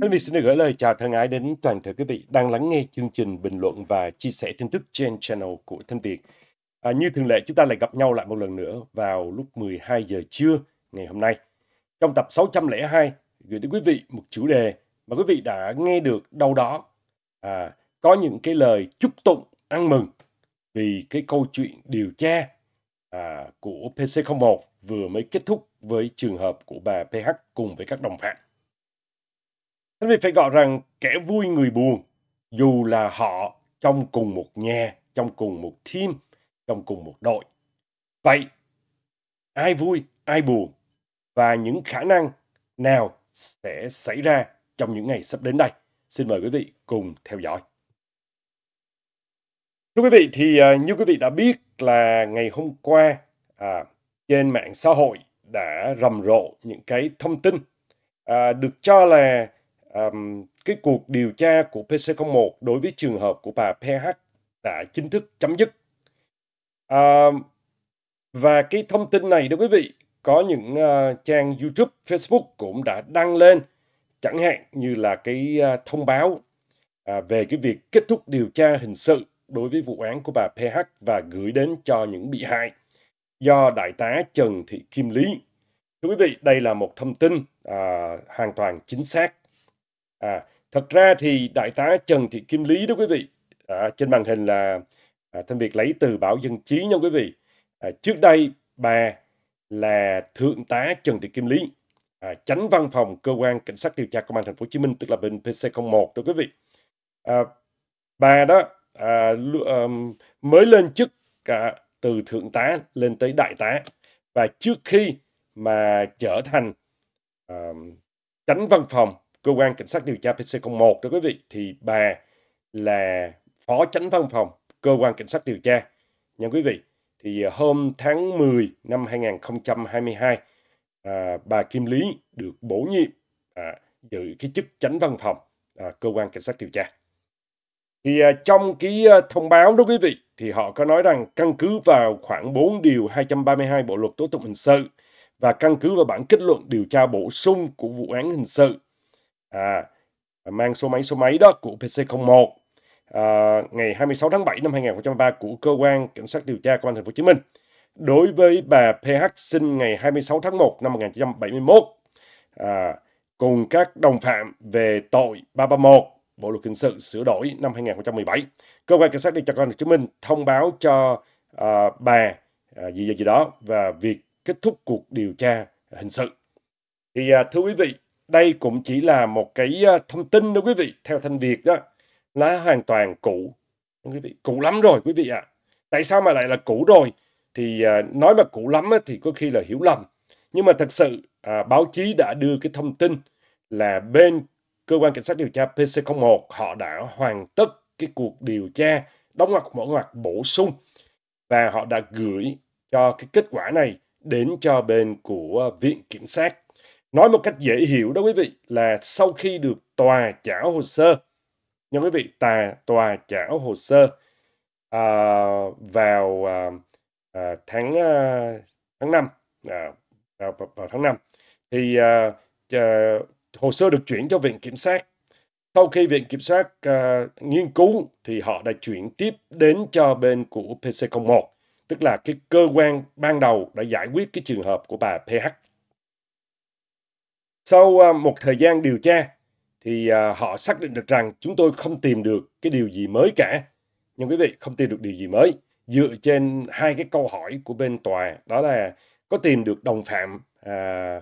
Thanh Vy xin được gửi lời chào thân ái đến toàn thể quý vị đang lắng nghe chương trình bình luận và chia sẻ tin tức trên channel của Thanh Việt. À, như thường lệ chúng ta lại gặp nhau lại một lần nữa vào lúc 12 giờ trưa ngày hôm nay. Trong tập 602 gửi đến quý vị một chủ đề mà quý vị đã nghe được đâu đó. À, có những cái lời chúc tụng ăn mừng vì cái câu chuyện điều tra à, của PC01 vừa mới kết thúc với trường hợp của bà PH cùng với các đồng phạm. Thế vì phải gọi rằng kẻ vui người buồn, dù là họ trong cùng một nhà, trong cùng một team, trong cùng một đội. Vậy, ai vui, ai buồn và những khả năng nào sẽ xảy ra trong những ngày sắp đến đây? Xin mời quý vị cùng theo dõi. Thưa quý vị, thì à, như quý vị đã biết là ngày hôm qua à, trên mạng xã hội đã rầm rộ những cái thông tin à, được cho là um, cái cuộc điều tra của PC01 đối với trường hợp của bà PH đã chính thức chấm dứt. Uh, và cái thông tin này đó quý vị, có những uh, trang YouTube, Facebook cũng đã đăng lên, chẳng hạn như là cái uh, thông báo uh, về cái việc kết thúc điều tra hình sự đối với vụ án của bà PH và gửi đến cho những bị hại do Đại tá Trần Thị Kim Lý. Thưa quý vị, đây là một thông tin à, hoàn toàn chính xác à, thật ra thì đại tá Trần Thị Kim Lý đó quý vị à, trên màn hình là à, Thanh Việt lấy từ báo dân trí nha quý vị à, trước đây bà là thượng tá Trần Thị Kim Lý à, chánh văn phòng cơ quan cảnh sát điều tra công an thành phố Hồ Chí Minh tức là bên PC01 đó quý vị à, bà đó à, mới lên chức cả à, từ thượng tá lên tới đại tá và trước khi mà trở thành uh, chánh văn phòng cơ quan cảnh sát điều tra PC01 đó quý vị thì bà là phó chánh văn phòng cơ quan cảnh sát điều tra nha quý vị thì ờ, hôm tháng 10 năm 2022 à, bà Kim Lý được bổ nhiệm à, giữ cái chức chánh văn phòng à, cơ quan cảnh sát điều tra thì à, trong cái à, thông báo đó quý vị thì họ có nói rằng căn cứ vào khoảng 4 điều 232 bộ luật tố tụng hình sự và căn cứ vào bản kết luận điều tra bổ sung của vụ án hình sự à, mang số máy số máy đó của PC01 à, ngày 26 tháng 7 năm 2023 của cơ quan cảnh sát điều tra công an thành phố Hồ Chí Minh đối với bà PH sinh ngày 26 tháng 1 năm 1971 à, cùng các đồng phạm về tội 331 Bộ luật hình sự sửa đổi năm 2017. Cơ quan cảnh sát điều tra công an thành phố Hồ Chí Minh thông báo cho à, bà à, gì gì đó và việc kết thúc cuộc điều tra hình sự. Thì à, thưa quý vị, đây cũng chỉ là một cái ờ, thông tin đó quý vị theo thanh việt đó nó hoàn toàn cũ quý vị cũ lắm rồi quý vị ạ à. tại sao mà lại là cũ rồi thì ờ, nói mà cũ lắm thì có khi là hiểu lầm nhưng mà thật sự à, báo chí đã đưa cái thông tin là bên cơ quan cảnh sát điều tra PC01 họ đã hoàn tất cái cuộc điều tra đóng ngoặc mở ngoặc bổ sung và họ đã gửi cho cái kết quả này đến cho bên của ờ, viện kiểm sát Nói một cách dễ hiểu đó quý vị là sau khi được tòa trả hồ sơ, nha quý vị, tà tòa trả hồ sơ à, vào à, à tháng à, tháng 5 à, vào, vào tháng 5 thì à, à, hồ sơ được chuyển cho viện kiểm sát. Sau khi viện kiểm sát à, nghiên cứu thì họ đã chuyển tiếp đến cho bên của PC01, tức là cái cơ quan ban đầu đã giải quyết cái trường hợp của bà PH sau à, một thời gian điều tra thì à, họ xác định được rằng chúng tôi không tìm được cái điều gì mới cả. Nhưng quý vị không tìm được điều gì mới dựa trên hai cái câu hỏi của bên tòa đó là có tìm được đồng phạm à,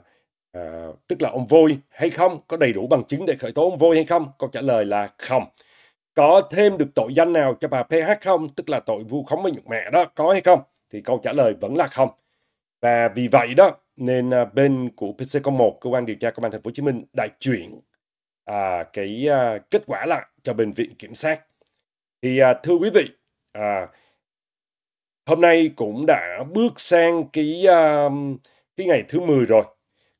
à, tức là ông Vôi hay không, có đầy đủ bằng chứng để khởi tố ông Vôi hay không? Câu trả lời là không. Có thêm được tội danh nào cho bà PH không, tức là tội vu khống với nhục mẹ đó, có hay không? Thì câu trả lời vẫn là không. Và vì vậy đó, nên à, bên của PC01 cơ quan điều tra công an thành phố Hồ Chí Minh đã chuyển à, cái à, kết quả lại cho bệnh viện kiểm sát. Thì à, thưa quý vị, à, hôm nay cũng đã bước sang cái à, cái ngày thứ 10 rồi.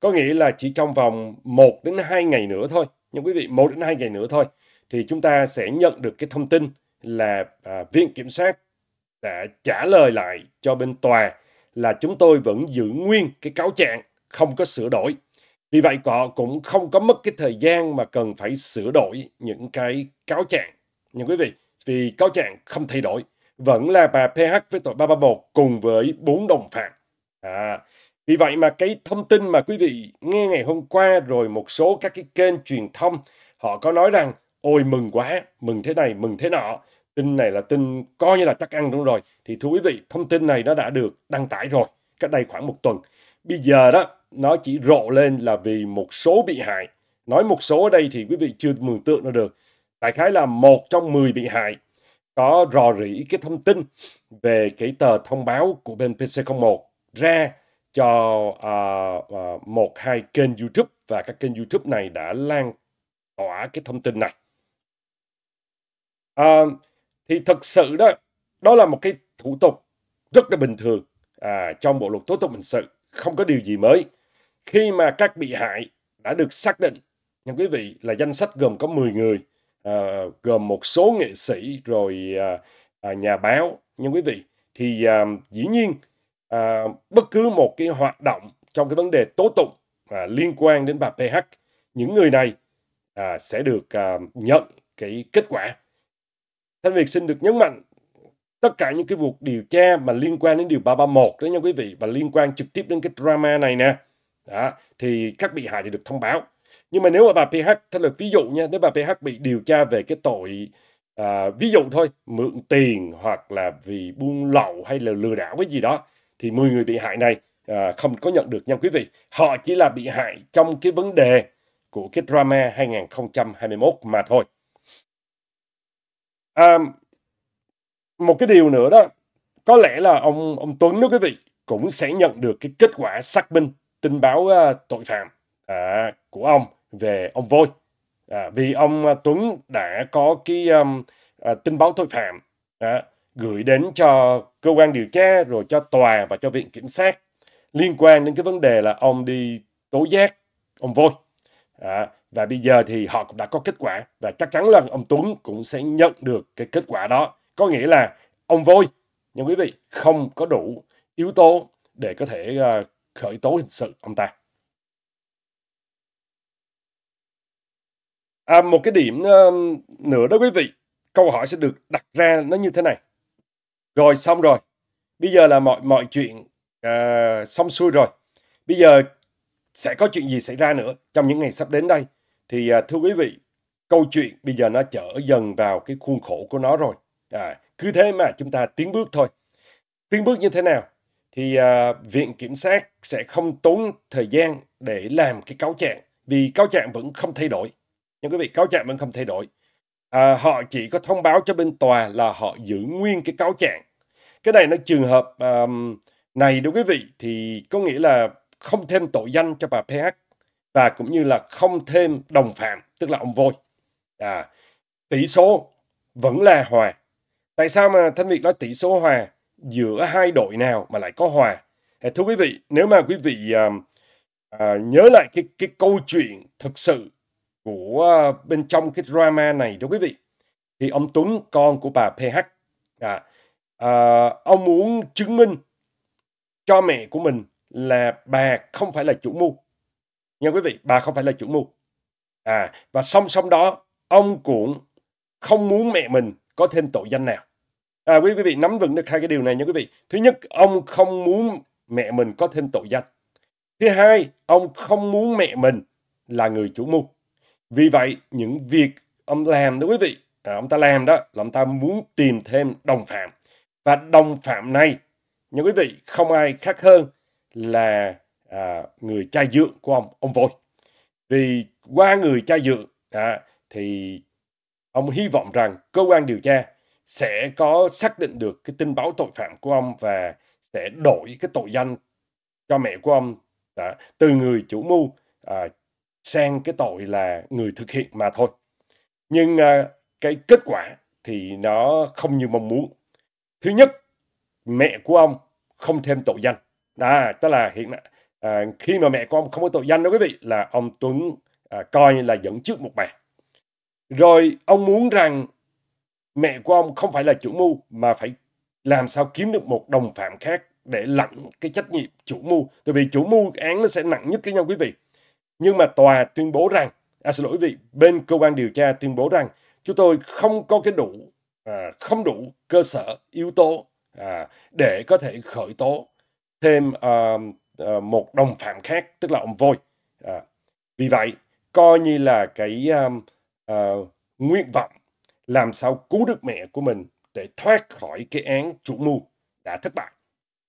Có nghĩa là chỉ trong vòng 1 đến 2 ngày nữa thôi. Nhưng quý vị, 1 đến 2 ngày nữa thôi thì chúng ta sẽ nhận được cái thông tin là à, viện kiểm sát đã trả lời lại cho bên tòa là chúng tôi vẫn giữ nguyên cái cáo trạng, không có sửa đổi. Vì vậy họ cũng không có mất cái thời gian mà cần phải sửa đổi những cái cáo trạng. Nhưng quý vị, vì cáo trạng không thay đổi, vẫn là bà PH với tội 331 cùng với bốn đồng phạm. À, vì vậy mà cái thông tin mà quý vị nghe ngày hôm qua rồi một số các cái kênh truyền thông họ có nói rằng ôi mừng quá, mừng thế này, mừng thế nọ tin này là tin coi như là chắc ăn đúng rồi thì thưa quý vị thông tin này nó đã được đăng tải rồi cách đây khoảng một tuần bây giờ đó nó chỉ rộ lên là vì một số bị hại nói một số ở đây thì quý vị chưa mường tượng nó được đại khái là một trong 10 bị hại có rò rỉ cái thông tin về cái tờ thông báo của bên PC01 ra cho uh, uh, một hai kênh YouTube và các kênh YouTube này đã lan tỏa cái thông tin này. Uh, thì thực sự đó đó là một cái thủ tục rất là bình thường à, trong bộ luật tố tụng hình sự không có điều gì mới khi mà các bị hại đã được xác định nhưng quý vị là danh sách gồm có 10 người à, gồm một số nghệ sĩ rồi à, à, nhà báo nhưng quý vị thì à, dĩ nhiên à, bất cứ một cái hoạt động trong cái vấn đề tố tụng à, liên quan đến bà PH những người này à, sẽ được à, nhận cái kết quả Thanh Việt xin được nhấn mạnh tất cả những cái vụ điều tra mà liên quan đến điều 331 đó nha quý vị và liên quan trực tiếp đến cái drama này nè đó, thì các bị hại thì được thông báo nhưng mà nếu mà bà PH thay là ví dụ nha nếu bà PH bị điều tra về cái tội à, ví dụ thôi mượn tiền hoặc là vì buôn lậu hay là lừa đảo cái gì đó thì 10 người bị hại này à, không có nhận được nha quý vị họ chỉ là bị hại trong cái vấn đề của cái drama 2021 mà thôi à, một cái điều nữa đó có lẽ là ông ông Tuấn đó quý vị cũng sẽ nhận được cái kết quả xác minh tin báo uh, tội phạm uh, của ông về ông Voi à, vì ông uh, Tuấn đã có cái um, uh, tin báo tội phạm uh, gửi đến cho cơ quan điều tra rồi cho tòa và cho viện kiểm sát liên quan đến cái vấn đề là ông đi tố giác ông Voi à, và bây giờ thì họ cũng đã có kết quả và chắc chắn là ông Tuấn cũng sẽ nhận được cái kết quả đó. Có nghĩa là ông Vôi, nhưng quý vị không có đủ yếu tố để có thể uh, khởi tố hình sự ông ta. À, một cái điểm uh, nữa đó quý vị, câu hỏi sẽ được đặt ra nó như thế này. Rồi xong rồi, bây giờ là mọi mọi chuyện uh, xong xuôi rồi. Bây giờ sẽ có chuyện gì xảy ra nữa trong những ngày sắp đến đây thì à, thưa quý vị, câu chuyện bây giờ nó trở dần vào cái khuôn khổ của nó rồi. À, cứ thế mà chúng ta tiến bước thôi. Tiến bước như thế nào? Thì à, Viện Kiểm sát sẽ không tốn thời gian để làm cái cáo trạng vì cáo trạng vẫn không thay đổi. Nhưng quý vị, cáo trạng vẫn không thay đổi. À, họ chỉ có thông báo cho bên tòa là họ giữ nguyên cái cáo trạng. Cái này nó trường hợp um, này đúng quý vị thì có nghĩa là không thêm tội danh cho bà PH và cũng như là không thêm đồng phạm tức là ông voi à, tỷ số vẫn là hòa tại sao mà thanh việt nói tỷ số hòa giữa hai đội nào mà lại có hòa à, thưa quý vị nếu mà quý vị à, à, nhớ lại cái cái câu chuyện thực sự của à, bên trong cái drama này đó quý vị thì ông Tuấn con của bà PH à, à, ông muốn chứng minh cho mẹ của mình là bà không phải là chủ mưu nhưng quý vị, bà không phải là chủ mưu. À, và song song đó, ông cũng không muốn mẹ mình có thêm tội danh nào. À, quý vị nắm vững được hai cái điều này nha quý vị. Thứ nhất, ông không muốn mẹ mình có thêm tội danh. Thứ hai, ông không muốn mẹ mình là người chủ mưu. Vì vậy, những việc ông làm đó quý vị, à, ông ta làm đó là ông ta muốn tìm thêm đồng phạm. Và đồng phạm này, nha quý vị, không ai khác hơn là à, người cha dượng của ông ông vội vì qua người cha dượng à, thì ông hy vọng rằng cơ quan điều tra sẽ có xác định được cái tin báo tội phạm của ông và sẽ đổi cái tội danh cho mẹ của ông à, từ người chủ mưu à, sang cái tội là người thực hiện mà thôi nhưng à, cái kết quả thì nó không như mong muốn thứ nhất mẹ của ông không thêm tội danh à, tức là hiện nay à, khi mà mẹ của ông không có tội danh đó quý vị là ông Tuấn à, coi như là dẫn trước một bè rồi ông muốn rằng mẹ của ông không phải là chủ mưu mà phải làm sao kiếm được một đồng phạm khác để lặn cái trách nhiệm chủ mưu tại vì chủ mưu án nó sẽ nặng nhất cái nhau quý vị nhưng mà tòa tuyên bố rằng à xin lỗi quý vị bên cơ quan điều tra tuyên bố rằng chúng tôi không có cái đủ à, không đủ cơ sở yếu tố à, để có thể khởi tố thêm uh, Ờ, một đồng phạm khác tức là ông voi à, vì vậy coi như là cái um, uh, nguyện vọng làm sao cứu được mẹ của mình để thoát khỏi cái án chủ mưu đã thất bại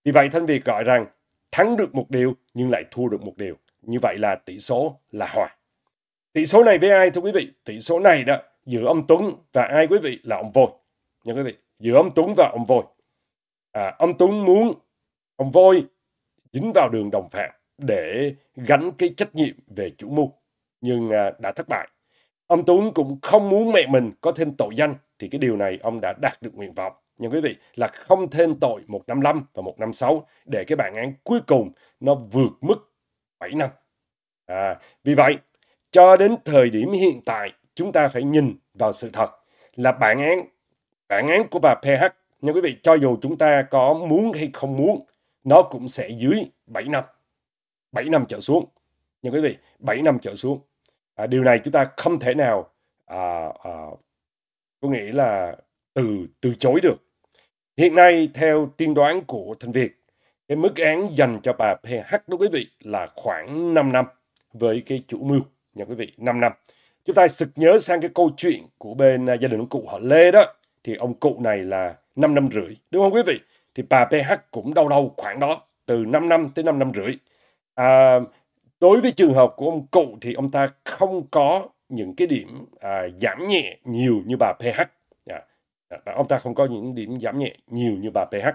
vì vậy thanh việt gọi rằng thắng được một điều nhưng lại thua được một điều như vậy là tỷ số là hòa tỷ số này với ai thưa quý vị tỷ số này đó giữa ông tuấn và ai quý vị là ông voi nha quý vị giữa ông tuấn và ông voi à, ông tuấn muốn ông voi dính vào đường đồng phạm để gánh cái trách nhiệm về chủ mưu nhưng à, đã thất bại. Ông Tuấn cũng không muốn mẹ mình có thêm tội danh thì cái điều này ông đã đạt được nguyện vọng. Nhưng quý vị là không thêm tội một năm năm và một năm sáu để cái bản án cuối cùng nó vượt mức 7 năm. À, vì vậy, cho đến thời điểm hiện tại chúng ta phải nhìn vào sự thật là bản án bản án của bà PH nhưng quý vị cho dù chúng ta có muốn hay không muốn nó cũng sẽ dưới 7 năm. 7 năm trở xuống. nhưng quý vị, 7 năm trở xuống. À, điều này chúng ta không thể nào à, à, có nghĩa là từ từ chối được. Hiện nay theo tiên đoán của Thanh Việt, cái mức án dành cho bà PH đó quý vị là khoảng 5 năm với cái chủ mưu nha quý vị, 5 năm. Chúng ta sực nhớ sang cái câu chuyện của bên à, gia đình ông cụ họ Lê đó thì ông cụ này là 5 năm rưỡi, đúng không quý vị? thì bà PH cũng đau đâu khoảng đó từ 5 năm tới 5 năm rưỡi. À, đối với trường hợp của ông cụ thì ông ta không có những cái điểm à, giảm nhẹ nhiều như bà PH. Dạ, dạ, à, ông ta không có những điểm giảm nhẹ nhiều như bà PH.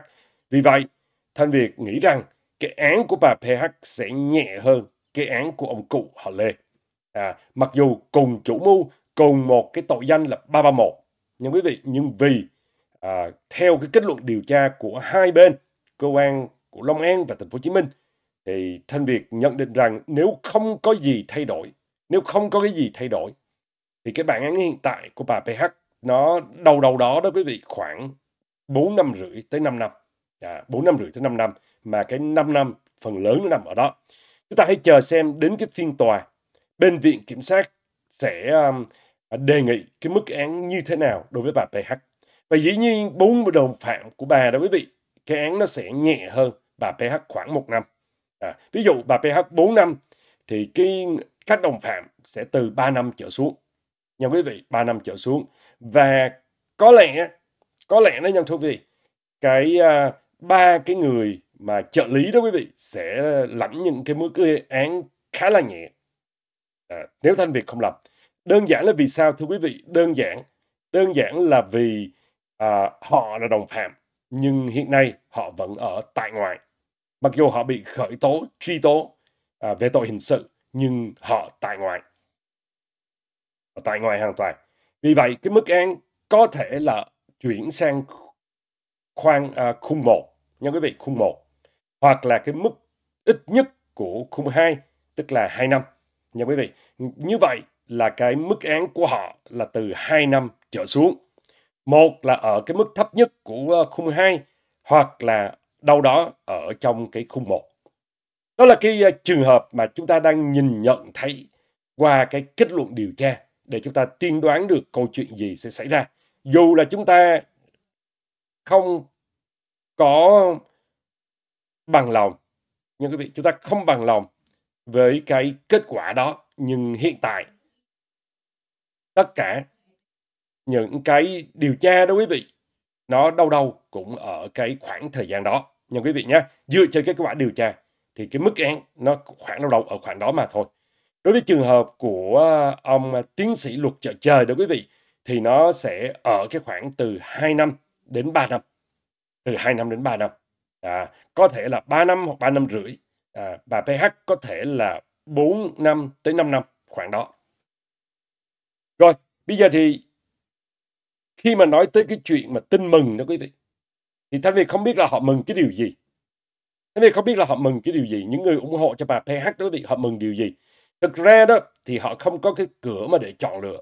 Vì vậy, Thanh Việt nghĩ rằng cái án của bà PH sẽ nhẹ hơn cái án của ông cụ họ Lê. À, mặc dù cùng chủ mưu cùng một cái tội danh là 331. Nhưng quý vị, nhưng vì à, theo cái kết luận điều tra của hai bên cơ quan của Long An và Thành phố Hồ Chí Minh thì Thanh Việt nhận định rằng nếu không có gì thay đổi nếu không có cái gì thay đổi thì cái bản án hiện tại của bà PH nó đầu đầu đó đó quý vị khoảng 4 năm rưỡi tới 5 năm à, 4 dạ, năm rưỡi tới 5 năm mà cái 5 năm phần lớn nó nằm ở đó chúng ta hãy chờ xem đến cái phiên tòa bên viện kiểm sát sẽ um, đề nghị cái mức án như thế nào đối với bà PH và dĩ nhiên bốn đồng phạm của bà đó quý vị, cái án nó sẽ nhẹ hơn bà PH khoảng một năm. À, ví dụ bà PH 4 năm thì cái các đồng phạm sẽ từ 3 năm trở xuống. Nha quý vị, 3 năm trở xuống. Và có lẽ, có lẽ nó nhân thưa quý vị, cái uh, ba cái người mà trợ lý đó quý vị sẽ lãnh những cái mức án khá là nhẹ à, nếu thanh việt không lập, đơn giản là vì sao thưa quý vị đơn giản đơn giản là vì à, họ là đồng phạm nhưng hiện nay họ vẫn ở tại ngoại. Mặc dù họ bị khởi tố, truy tố à, về tội hình sự nhưng họ tại ngoại. Ở tại ngoại hoàn toàn. Vì vậy cái mức án có thể là chuyển sang khoan à, ờ, khung 1 nha quý vị khung 1 hoặc là cái mức ít nhất của khung 2 tức là 2 năm nha quý vị. Như vậy là cái mức án của họ là từ 2 năm trở xuống. Một là ở cái mức thấp nhất của ờ, khung 2 hoặc là đâu đó ở trong cái khung 1. Đó là cái ờ, trường hợp mà chúng ta đang nhìn nhận thấy qua cái kết luận điều tra để chúng ta tiên đoán được câu chuyện gì sẽ xảy ra. Dù là chúng ta không có bằng lòng, nhưng quý vị chúng ta không bằng lòng với cái kết quả đó, nhưng hiện tại tất cả những cái điều tra đó quý vị nó đâu đâu cũng ở cái khoảng thời gian đó nha quý vị nhé dựa trên cái kết quả điều tra thì cái mức án nó khoảng đâu đâu ở khoảng đó mà thôi đối với trường hợp của à, ông tiến sĩ luật chợ trời đó quý vị thì nó sẽ ở cái khoảng từ 2 năm đến 3 năm từ 2 năm đến 3 năm à, có thể là 3 năm hoặc 3 năm rưỡi à, bà PH có thể là 4 năm tới 5 năm khoảng đó rồi bây giờ thì khi mà nói tới cái chuyện mà tin mừng đó quý vị thì Thanh Việt không biết là họ mừng cái điều gì Thanh Việt không biết là họ mừng cái điều gì những người ủng hộ cho bà PH đó quý vị họ mừng điều gì thực ra đó thì họ không có cái cửa mà để chọn lựa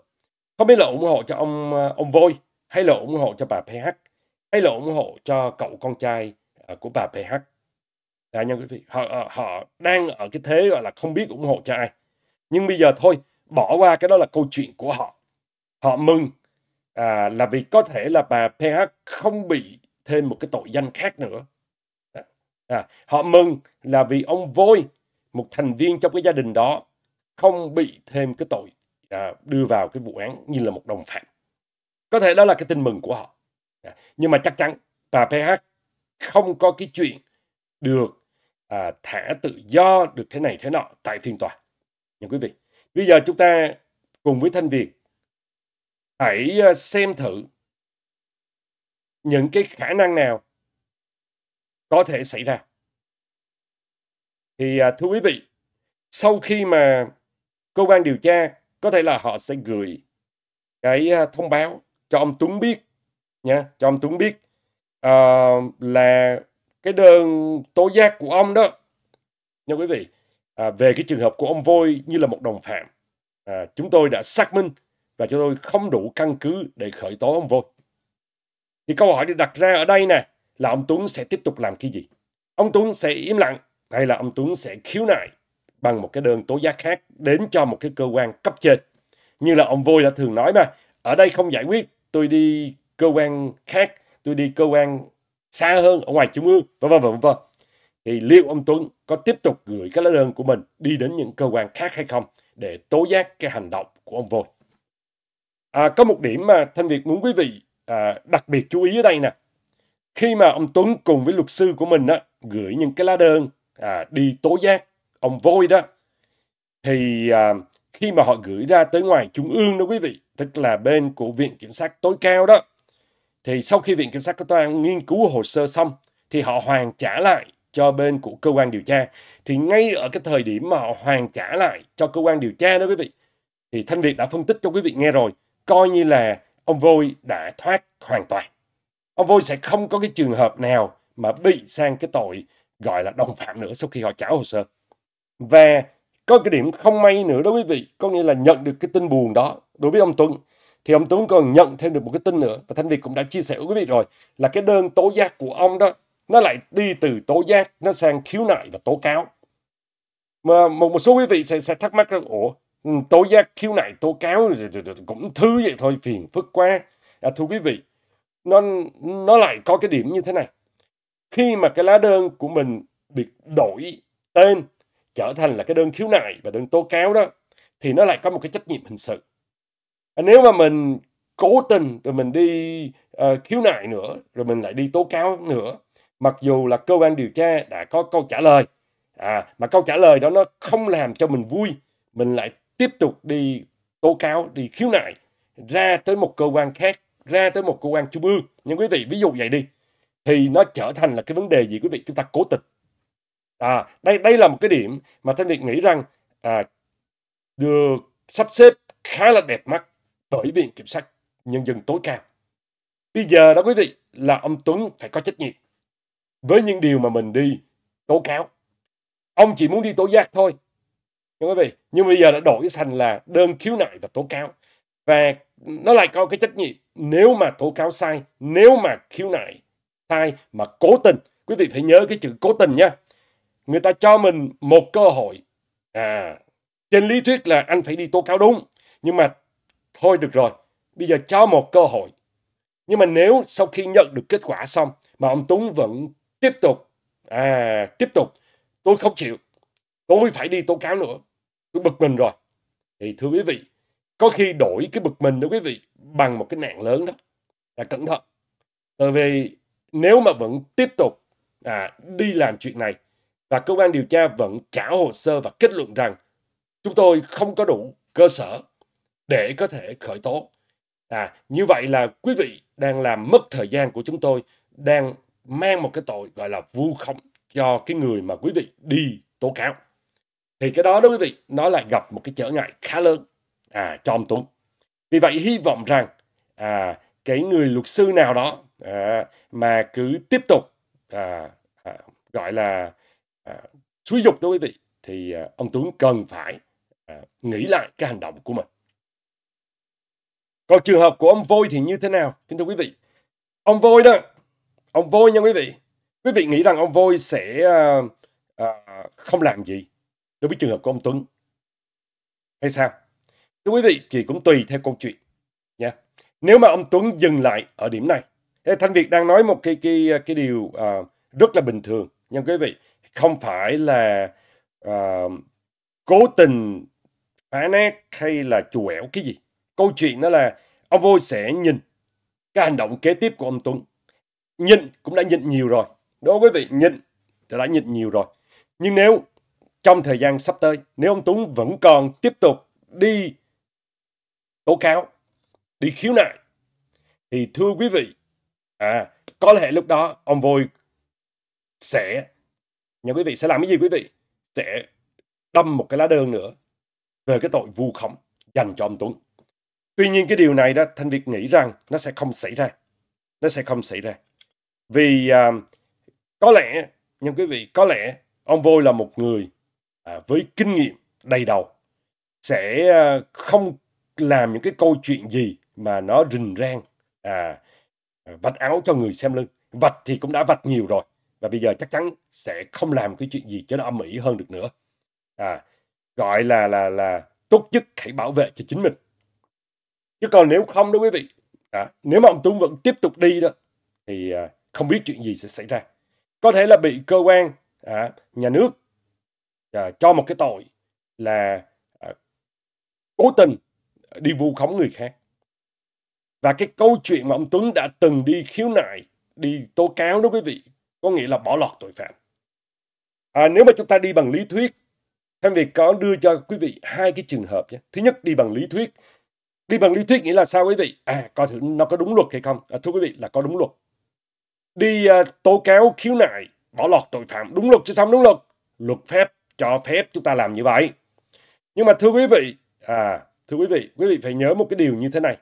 không biết là ủng hộ cho ông ờ, ông Voi hay là ủng hộ cho bà PH hay là ủng hộ cho cậu con trai ờ, của bà PH Đã dạ nha quý vị họ ờ, họ đang ở cái thế gọi là không biết ủng hộ cho ai nhưng bây giờ thôi bỏ qua cái đó là câu chuyện của họ họ mừng à, là vì có thể là bà PH không bị thêm một cái tội danh khác nữa. À, họ mừng là vì ông Vôi, một thành viên trong cái gia đình đó, không bị thêm cái tội à, đưa vào cái vụ án như là một đồng phạm. Có thể đó là cái tin mừng của họ. À, nhưng mà chắc chắn bà PH không có cái chuyện được à, thả tự do được thế này thế nọ tại phiên tòa. Nhưng quý vị, bây giờ chúng ta cùng với Thanh Việt hãy ờ, xem thử những cái khả năng nào có thể xảy ra. Thì à, thưa quý vị, sau khi mà cơ quan điều tra có thể là họ sẽ gửi cái à, thông báo cho ông Tuấn biết nha, cho ông Tuấn biết à, là cái đơn tố giác của ông đó nha quý vị à, về cái trường hợp của ông Voi như là một đồng phạm. À, chúng tôi đã xác minh và chúng tôi không đủ căn cứ để khởi tố ông Vôi. Thì câu hỏi được đặt ra ở đây nè là ông Tuấn sẽ tiếp tục làm cái gì? Ông Tuấn sẽ im lặng hay là ông Tuấn sẽ khiếu nại bằng một cái đơn tố giác khác đến cho một cái cơ quan cấp trên? Như là ông Vôi đã thường nói mà, ở đây không giải quyết, tôi đi cơ quan khác, tôi đi cơ quan xa hơn ở ngoài trung ương, vân vân vân vân. Thì liệu ông Tuấn có tiếp tục gửi cái lá đơn của mình đi đến những cơ quan khác hay không để tố giác cái hành động của ông Vôi? À, có một điểm mà Thanh Việt muốn quý vị à, đặc biệt chú ý ở đây nè. Khi mà ông Tuấn cùng với luật sư của mình á, gửi những cái lá đơn à, đi tố giác ông Vôi đó, thì à, khi mà họ gửi ra tới ngoài trung ương đó quý vị, tức là bên của Viện Kiểm sát tối cao đó, thì sau khi Viện Kiểm sát có tòa nghiên cứu hồ sơ xong, thì họ hoàn trả lại cho bên của cơ quan điều tra. Thì ngay ở cái thời điểm mà họ hoàn trả lại cho cơ quan điều tra đó quý vị, thì Thanh Việt đã phân tích cho quý vị nghe rồi coi như là ông Vôi đã thoát hoàn toàn. Ông Vôi sẽ không có cái trường hợp nào mà bị sang cái tội gọi là đồng phạm nữa sau khi họ trả hồ sơ. Và có cái điểm không may nữa đối với vị, có nghĩa là nhận được cái tin buồn đó đối với ông Tuấn thì ông Tuấn còn nhận thêm được một cái tin nữa và Thanh Việt cũng đã chia sẻ với quý vị rồi là cái đơn tố giác của ông đó nó lại đi từ tố giác nó sang khiếu nại và tố cáo mà một một số quý vị sẽ sẽ thắc mắc rằng ủa Ừ, tố giác khiếu nại tố cáo cũng thứ vậy thôi phiền phức quá à, thưa quý vị nó nó lại có cái điểm như thế này khi mà cái lá đơn của mình bị đổi tên trở thành là cái đơn khiếu nại và đơn tố cáo đó thì nó lại có một cái trách nhiệm hình sự à, nếu mà mình cố tình rồi mình đi uh, khiếu nại nữa rồi mình lại đi tố cáo nữa mặc dù là cơ quan điều tra đã có câu trả lời à mà câu trả lời đó nó không làm cho mình vui mình lại tiếp tục đi tố cáo, đi khiếu nại ra tới một cơ quan khác, ra tới một cơ quan trung ương. Nhưng quý vị ví dụ vậy đi, thì nó trở thành là cái vấn đề gì quý vị chúng ta cố tịch. À, đây đây là một cái điểm mà Thanh Việt nghĩ rằng à, được sắp xếp khá là đẹp mắt bởi Viện Kiểm sát Nhân dân tối cao. Bây giờ đó quý vị là ông Tuấn phải có trách nhiệm với những điều mà mình đi tố cáo. Ông chỉ muốn đi tố giác thôi nhưng không quý vị nhưng bây giờ đã đổi thành là đơn khiếu nại và tố cáo và nó lại có cái trách nhiệm nếu mà tố cáo sai nếu mà khiếu nại sai mà cố tình quý vị phải nhớ cái chữ cố tình nha người ta cho mình một cơ hội à trên lý thuyết là anh phải đi tố cáo đúng nhưng mà thôi được rồi bây giờ cho một cơ hội nhưng mà nếu sau khi nhận được kết quả xong mà ông Tuấn vẫn tiếp tục à tiếp tục tôi không chịu tôi phải đi tố cáo nữa cứ bực mình rồi thì thưa quý vị có khi đổi cái bực mình đó quý vị bằng một cái nạn lớn đó là cẩn thận bởi vì nếu mà vẫn tiếp tục à, đi làm chuyện này và cơ quan điều tra vẫn trả hồ sơ và kết luận rằng chúng tôi không có đủ cơ sở để có thể khởi tố à như vậy là quý vị đang làm mất thời gian của chúng tôi đang mang một cái tội gọi là vu khống cho cái người mà quý vị đi tố cáo thì cái đó đó quý vị nó lại gặp một cái trở ngại khá lớn à, cho ông Tuấn vì vậy hy vọng rằng à, cái người luật sư nào đó à, mà cứ tiếp tục à, à, gọi là à, xúi dục đó quý vị thì à, ông Tuấn cần phải à, nghĩ lại cái hành động của mình còn trường hợp của ông Vôi thì như thế nào kính thưa quý vị ông Vôi đó ông Vôi nha quý vị quý vị nghĩ rằng ông Vôi sẽ à, à, không làm gì đối với trường hợp của ông Tuấn hay sao? Thưa quý vị thì cũng tùy theo câu chuyện nha. Nếu mà ông Tuấn dừng lại ở điểm này, thế Thanh Việt đang nói một cái cái cái điều uh, rất là bình thường nha quý vị, không phải là uh, cố tình phá nét hay là chù cái gì. Câu chuyện đó là ông Vô sẽ nhìn cái hành động kế tiếp của ông Tuấn. Nhìn cũng đã nhìn nhiều rồi. Đó quý vị, nhịn đã nhìn nhiều rồi. Nhưng nếu trong thời gian sắp tới nếu ông Tuấn vẫn còn tiếp tục đi tố cáo, đi khiếu nại thì thưa quý vị, à có lẽ lúc đó ông Voi sẽ nhà quý vị sẽ làm cái gì quý vị? Sẽ đâm một cái lá đơn nữa về cái tội vu khống dành cho ông Tuấn. Tuy nhiên cái điều này đó Thanh Việt nghĩ rằng nó sẽ không xảy ra. Nó sẽ không xảy ra. Vì à, có lẽ nhưng quý vị có lẽ ông Voi là một người À, với kinh nghiệm đầy đầu sẽ à, không làm những cái câu chuyện gì mà nó rình rang à, à, vạch áo cho người xem lưng vạch thì cũng đã vạch nhiều rồi và bây giờ chắc chắn sẽ không làm cái chuyện gì cho nó âm ỉ hơn được nữa à, gọi là là là tốt nhất hãy bảo vệ cho chính mình chứ còn nếu không đó quý vị à, nếu mà ông Tuấn vẫn tiếp tục đi đó thì à, không biết chuyện gì sẽ xảy ra có thể là bị cơ quan à, nhà nước à, cho một cái tội là à, cố tình đi vu khống người khác và cái câu chuyện mà ông Tuấn đã từng đi khiếu nại đi tố cáo đó quý vị có nghĩa là bỏ lọt tội phạm à, nếu mà chúng ta đi bằng lý thuyết thêm việc có đưa cho quý vị hai cái trường hợp nhé. Thứ nhất đi bằng lý thuyết. Đi bằng lý thuyết nghĩa là sao quý vị? À coi thử nó có đúng luật hay không. À, thưa quý vị là có đúng luật. Đi à, tố cáo khiếu nại bỏ lọt tội phạm đúng luật chứ xong đúng luật. Luật pháp cho phép chúng ta làm như vậy. Nhưng mà thưa quý vị, à, thưa quý vị, quý vị phải nhớ một cái điều như thế này.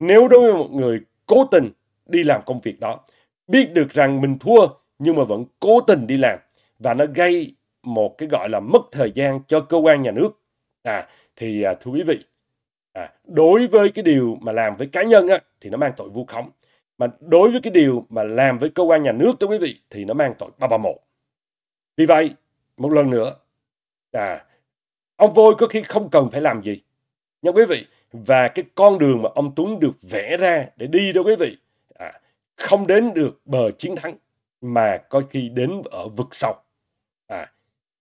Nếu đối với một người cố tình đi làm công việc đó, biết được rằng mình thua nhưng mà vẫn cố tình đi làm và nó gây một cái gọi là mất thời gian cho cơ quan nhà nước. À, thì à, thưa quý vị, à, đối với cái điều mà làm với cá nhân á, thì nó mang tội vu khống. Mà đối với cái điều mà làm với cơ quan nhà nước thưa quý vị thì nó mang tội ba ba một. Vì vậy, một lần nữa, à, ông vôi có khi không cần phải làm gì nha quý vị và cái con đường mà ông Tuấn được vẽ ra để đi đó quý vị à, không đến được bờ chiến thắng mà có khi đến ở vực sâu à,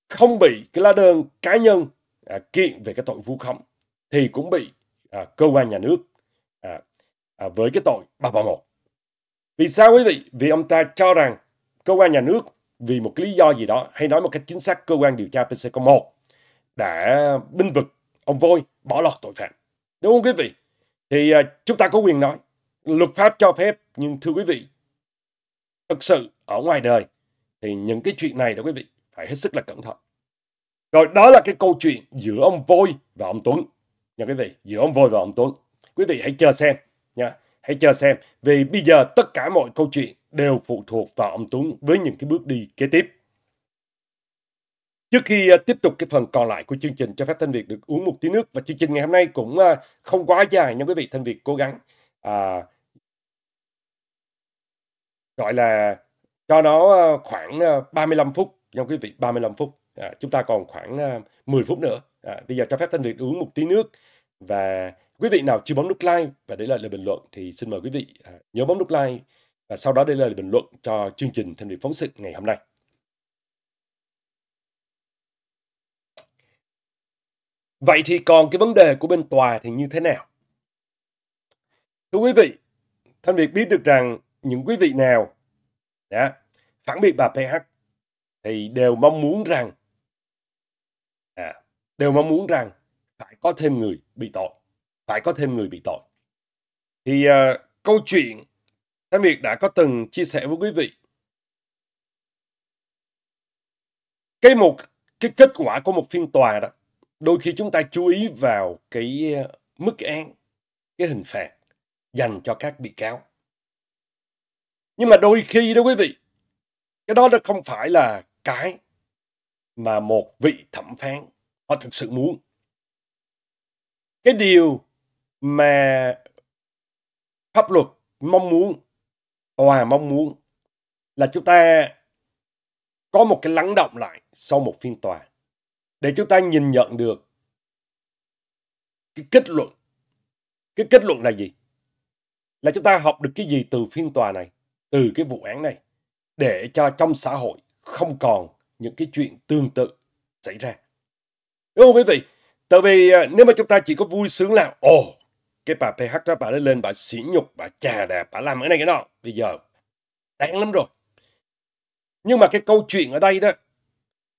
không bị cái lá đơn cá nhân à, kiện về cái tội vu khống thì cũng bị à, cơ quan nhà nước à, à, với cái tội 331 vì sao quý vị vì ông ta cho rằng cơ quan nhà nước vì một lý do gì đó hay nói một cách chính xác cơ quan điều tra PC01 đã binh vực ông Vôi bỏ lọt tội phạm. Đúng không quý vị? Thì uh, chúng ta có quyền nói. Luật pháp cho phép nhưng thưa quý vị thực sự ở ngoài đời thì những cái chuyện này đó quý vị phải hết sức là cẩn thận. Rồi đó là cái câu chuyện giữa ông Vôi và ông Tuấn. Nha quý vị, giữa ông Vôi và ông Tuấn. Quý vị hãy chờ xem nha, hãy chờ xem vì bây giờ tất cả mọi câu chuyện đều phụ thuộc vào ông Tuấn với những cái bước đi kế tiếp. Trước khi à, tiếp tục cái phần còn lại của chương trình cho phép Thanh Việt được uống một tí nước và chương trình ngày hôm nay cũng à, không quá dài nha quý vị Thanh Việt cố gắng à, gọi là cho nó à, khoảng 35 phút nha quý vị 35 phút à, chúng ta còn khoảng 10 phút nữa à, bây giờ cho phép Thanh Việt uống một tí nước và quý vị nào chưa bấm nút like và để lại lời bình luận thì xin mời quý vị nhớ bấm nút like và sau đó đây là bình luận cho chương trình thanh niên phóng sự ngày hôm nay. Vậy thì còn cái vấn đề của bên tòa thì như thế nào? Thưa quý vị, Thanh Việt biết được rằng những quý vị nào đã phản biện bà PH thì đều mong muốn rằng à, đều mong muốn rằng phải có thêm người bị tội, phải có thêm người bị tội. Thì uh, câu chuyện Thanh Việt đã có từng chia sẻ với quý vị cái một cái kết quả của một phiên tòa đó đôi khi chúng ta chú ý vào cái ờ, mức án cái hình phạt dành cho các bị cáo nhưng mà đôi khi đó quý vị cái đó nó không phải là cái mà một vị thẩm phán họ thực sự muốn cái điều mà pháp luật mong muốn Hòa mong muốn là chúng ta có một cái lắng động lại sau một phiên tòa để chúng ta nhìn nhận được cái kết luận. Cái kết luận là gì? Là chúng ta học được cái gì từ phiên tòa này, từ cái vụ án này để cho trong xã hội không còn những cái chuyện tương tự xảy ra. Đúng không quý vị? Tại vì à, nếu mà chúng ta chỉ có vui sướng là ồ, oh, cái bà PH đó bà đã lên bà xỉ nhục bà chà đạp bà làm cái này cái nọ bây giờ đáng lắm rồi nhưng mà cái câu chuyện ở đây đó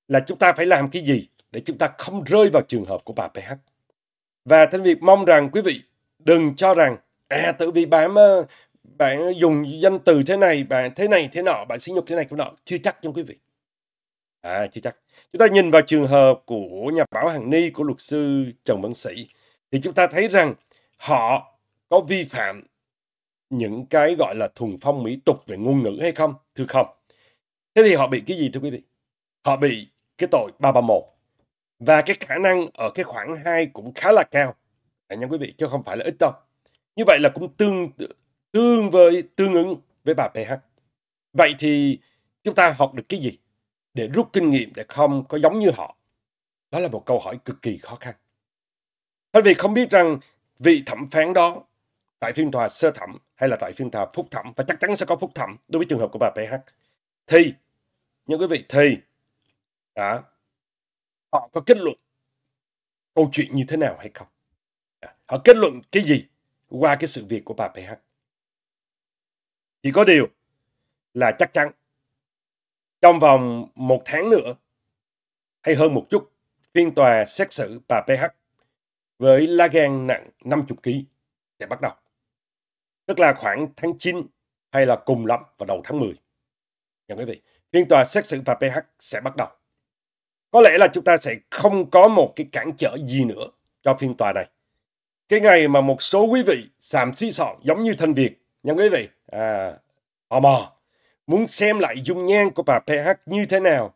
là chúng ta phải làm cái gì để chúng ta không rơi vào trường hợp của bà PH và thân Việt mong rằng quý vị đừng cho rằng à tự vì bà mà bạn dùng danh từ thế này bạn thế này thế nọ bạn xỉ nhục thế này thế nọ chưa chắc trong quý vị à chưa chắc chúng ta nhìn vào trường hợp của nhà báo hằng ni của luật sư trần văn sĩ thì chúng ta thấy rằng họ có vi phạm những cái gọi là thuần phong mỹ tục về ngôn ngữ hay không? Thưa không. Thế thì họ bị cái gì thưa quý vị? Họ bị cái tội 331. Và cái khả năng ở cái khoảng 2 cũng khá là cao. À, nha quý vị, chứ không phải là ít đâu. Như vậy là cũng tương tương với tương ứng với bà PH. Vậy thì chúng ta học được cái gì để rút kinh nghiệm để không có giống như họ? Đó là một câu hỏi cực kỳ khó khăn. Thay vì không biết rằng vị thẩm phán đó tại phiên tòa sơ thẩm hay là tại phiên tòa phúc thẩm và chắc chắn sẽ có phúc thẩm đối với trường hợp của bà PH thì những quý vị thì đã họ có kết luận câu chuyện như thế nào hay không dạ, họ kết luận cái gì qua cái sự việc của bà PH chỉ có điều là chắc chắn trong vòng một tháng nữa hay hơn một chút phiên tòa xét xử bà PH với lá gan nặng 50 kg sẽ bắt đầu. Tức là khoảng tháng 9 hay là cùng lắm vào đầu tháng 10. Nha quý vị, phiên tòa xét xử bà PH sẽ bắt đầu. Có lẽ là chúng ta sẽ không có một cái cản trở gì nữa cho phiên tòa này. Cái ngày mà một số quý vị xàm xí sọ giống như thanh Việt, nha quý vị, à, tò mò, muốn xem lại dung nhan của bà PH như thế nào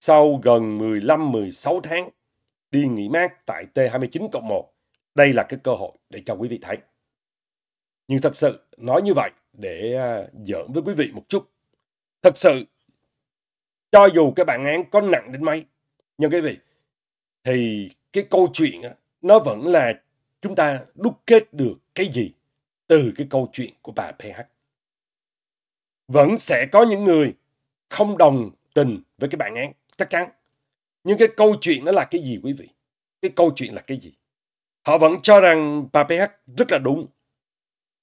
sau gần 15-16 tháng đi nghỉ mát tại T29 cộng 1. Đây là cái cơ hội để cho quý vị thấy. Nhưng thật sự nói như vậy để à, giỡn với quý vị một chút. Thật sự cho dù cái bản án có nặng đến mấy nhưng quý vị thì cái câu chuyện nó vẫn là chúng ta đúc kết được cái gì từ cái câu chuyện của bà PH. Vẫn sẽ có những người không đồng tình với cái bản án chắc chắn nhưng cái câu chuyện nó là cái gì quý vị? Cái câu chuyện là cái gì? Họ vẫn cho rằng bà PH rất là đúng.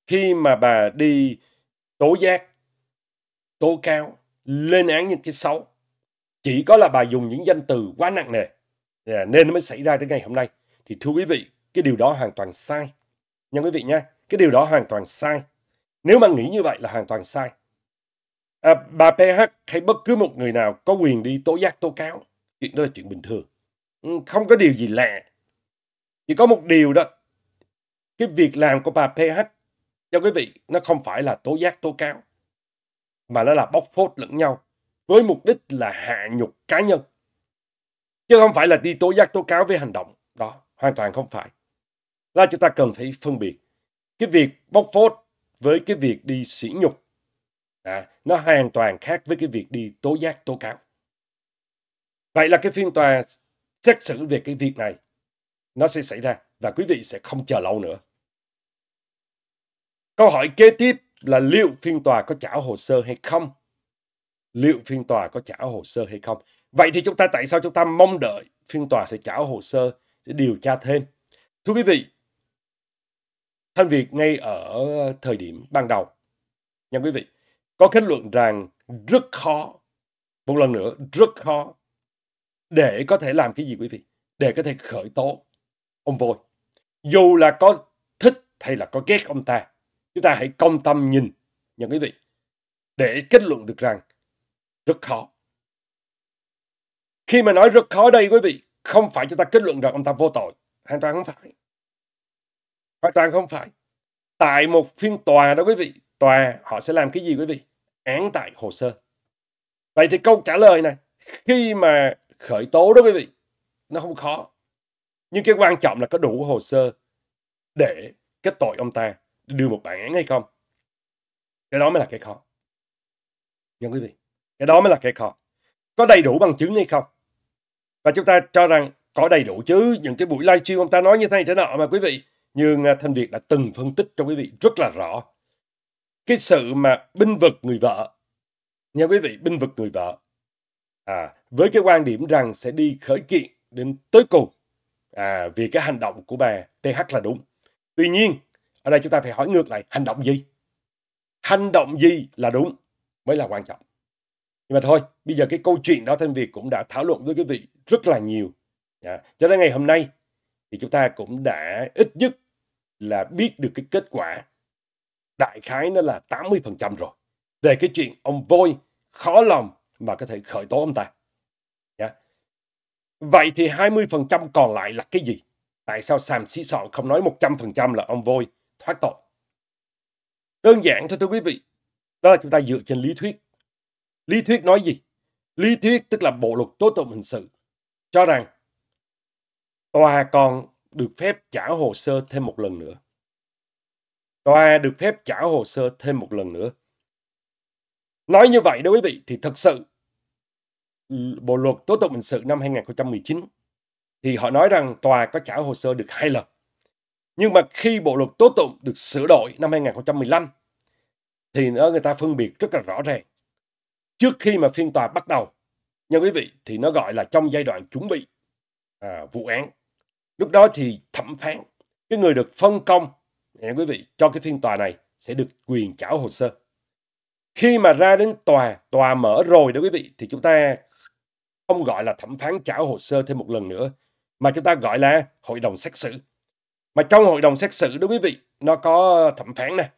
Khi mà bà đi tố giác, tố cáo, lên án những cái xấu. Chỉ có là bà dùng những danh từ quá nặng nề. Dạ, nên nó mới xảy ra đến ngày hôm nay. Thì thưa quý vị, cái điều đó hoàn toàn sai. Nha quý vị nha, cái điều đó hoàn toàn sai. Nếu mà nghĩ như vậy là hoàn toàn sai. À, bà PH hay bất cứ một người nào có quyền đi tố giác tố cáo chuyện đó là chuyện bình thường ừ, không có điều gì lạ chỉ có một điều đó cái việc làm của bà PH cho quý vị nó không phải là tố giác tố cáo mà nó là bóc phốt lẫn nhau với mục đích là hạ nhục cá nhân chứ không phải là đi tố giác tố cáo với hành động đó hoàn toàn không phải là chúng ta cần phải phân biệt cái việc bóc phốt với cái việc đi sỉ nhục à, nó hoàn toàn khác với cái việc đi tố giác tố cáo Vậy là cái phiên tòa xét xử về cái việc này nó sẽ xảy ra và quý vị sẽ không chờ lâu nữa. Câu hỏi kế tiếp là liệu phiên tòa có trả hồ sơ hay không? Liệu phiên tòa có trả hồ sơ hay không? Vậy thì chúng ta tại sao chúng ta mong đợi phiên tòa sẽ trả hồ sơ, để điều tra thêm? Thưa quý vị, Thanh Việt ngay ở thời điểm ban đầu, nha quý vị, có kết luận rằng rất khó, một lần nữa, rất khó để có thể làm cái gì quý vị để có thể khởi tố ông vôi dù là có thích hay là có ghét ông ta chúng ta hãy công tâm nhìn nhận quý vị để kết luận được rằng rất khó khi mà nói rất khó đây quý vị không phải chúng ta kết luận rằng ông ta vô tội hoàn toàn không phải hoàn toàn không phải tại một phiên tòa đó quý vị tòa họ sẽ làm cái gì quý vị án tại hồ sơ vậy thì câu trả lời này khi mà khởi tố đó quý vị nó không khó nhưng cái quan trọng là có đủ hồ sơ để kết tội ông ta đưa một bản án hay không cái đó mới là cái khó nhưng dạ quý vị cái đó mới là cái khó có đầy đủ bằng chứng hay không và chúng ta cho rằng có đầy đủ chứ những cái buổi livestream ông ta nói như thế này thế nọ mà quý vị nhưng à, thanh việt đã từng phân tích cho quý vị rất là rõ cái sự mà binh vực người vợ nha quý vị binh vực người vợ à với cái quan điểm rằng sẽ đi khởi kiện đến tới cùng à, vì cái hành động của bà TH là đúng. Tuy nhiên, ở đây chúng ta phải hỏi ngược lại hành động gì? Hành động gì là đúng mới là quan trọng. Nhưng mà thôi, bây giờ cái câu chuyện đó Thanh Việt cũng đã thảo luận với quý vị rất là nhiều. À, cho đến ngày hôm nay thì chúng ta cũng đã ít nhất là biết được cái kết quả đại khái nó là 80% rồi. Về cái chuyện ông Voi khó lòng mà có thể khởi tố ông ta. Vậy thì 20% còn lại là cái gì? Tại sao Sam Sĩ Sọn không nói 100% là ông Voi thoát tội? Đơn giản thôi thưa quý vị, đó là chúng ta dựa trên lý thuyết. Lý thuyết nói gì? Lý thuyết tức là bộ luật tố tụng hình sự cho rằng tòa còn được phép trả hồ sơ thêm một lần nữa. Tòa được phép trả hồ sơ thêm một lần nữa. Nói như vậy đó quý vị thì thật sự Bộ luật tố tụng hình sự năm 2019 thì họ nói rằng tòa có trả hồ sơ được hai lần. Nhưng mà khi bộ luật tố tụng được sửa đổi năm 2015 thì nó người ta phân biệt rất là rõ ràng. Trước khi mà phiên tòa bắt đầu, nha quý vị, thì nó gọi là trong giai đoạn chuẩn bị à, vụ án. Lúc đó thì thẩm phán, cái người được phân công, nha quý vị, cho cái phiên tòa này sẽ được quyền trả hồ sơ. Khi mà ra đến tòa, tòa mở rồi đó quý vị, thì chúng ta không gọi là thẩm phán trả hồ sơ thêm một lần nữa, mà chúng ta gọi là hội đồng xét xử. Mà trong hội đồng xét xử đó quý vị, nó có thẩm phán nè.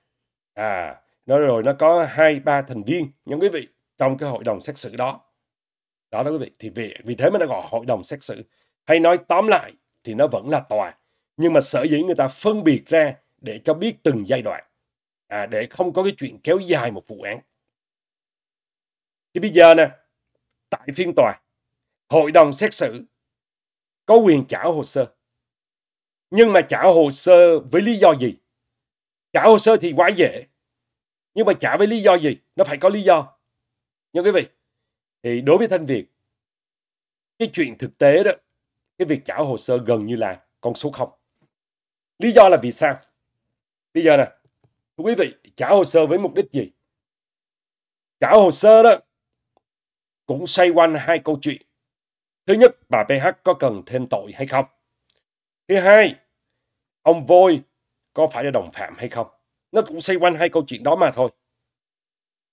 À, nó rồi nó có hai ba thành viên nhưng quý vị trong cái hội đồng xét xử đó. Đó đó quý vị, thì vì vì thế mới nó gọi hội đồng xét xử. Hay nói tóm lại thì nó vẫn là tòa, nhưng mà sở dĩ người ta phân biệt ra để cho biết từng giai đoạn. À, để không có cái chuyện kéo dài một vụ án. Thì bây giờ nè, tại phiên tòa hội đồng xét xử có quyền trả hồ sơ. Nhưng mà trả hồ sơ với lý do gì? Trả hồ sơ thì quá dễ. Nhưng mà trả với lý do gì? Nó phải có lý do. Nhưng quý vị, thì đối với Thanh Việt, cái chuyện thực tế đó, cái việc trả hồ sơ gần như là con số không. Lý do là vì sao? Bây giờ nè, quý vị, trả hồ sơ với mục đích gì? Trả hồ sơ đó cũng xoay quanh hai câu chuyện Thứ nhất, bà PH có cần thêm tội hay không? Thứ hai, ông Vôi có phải là đồng phạm hay không? Nó cũng xoay quanh hai câu chuyện đó mà thôi.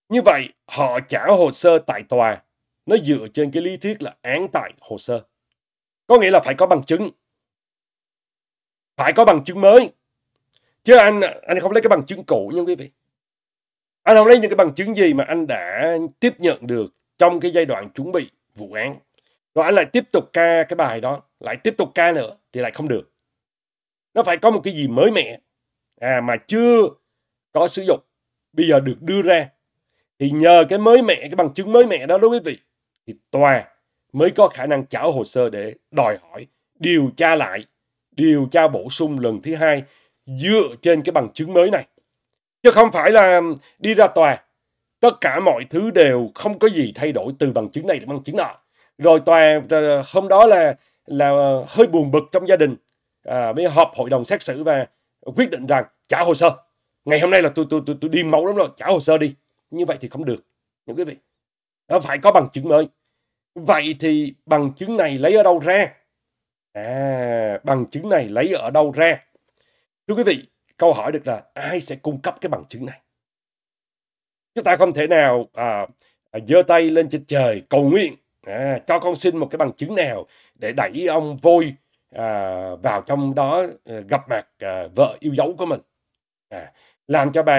Như vậy, họ trả hồ sơ tại tòa, nó dựa trên cái lý thuyết là án tại hồ sơ. Có nghĩa là phải có bằng chứng. Phải có bằng chứng mới. Chứ anh anh không lấy cái bằng chứng cũ nha quý vị. Anh không lấy những cái bằng chứng gì mà anh đã tiếp nhận được trong cái giai đoạn chuẩn bị vụ án rồi lại tiếp tục ca cái bài đó lại tiếp tục ca nữa thì lại không được nó phải có một cái gì mới mẻ à mà chưa có sử dụng bây giờ được đưa ra thì nhờ cái mới mẻ cái bằng chứng mới mẻ đó đối với vị thì tòa mới có khả năng chảo hồ sơ để đòi hỏi điều tra lại điều tra bổ sung lần thứ hai dựa trên cái bằng chứng mới này chứ không phải là đi ra tòa tất cả mọi thứ đều không có gì thay đổi từ bằng chứng này đến bằng chứng nọ rồi toàn hôm đó là là ờ, hơi buồn bực trong gia đình à, mới họp hội đồng xét xử và quyết định rằng trả hồ sơ ngày hôm nay là tôi tôi tôi tôi điên máu lắm rồi trả hồ sơ đi như vậy thì không được những quý vị nó phải có bằng chứng mới vậy thì bằng chứng này lấy ở đâu ra à bằng chứng này lấy ở đâu ra thưa quý vị câu hỏi được là ai sẽ cung cấp cái bằng chứng này chúng ta không thể nào à, giơ tay lên trên trời cầu nguyện à, cho con xin một cái bằng chứng nào để đẩy ông vôi à, vào trong đó à, gặp mặt à, vợ yêu dấu của mình à, làm cho bà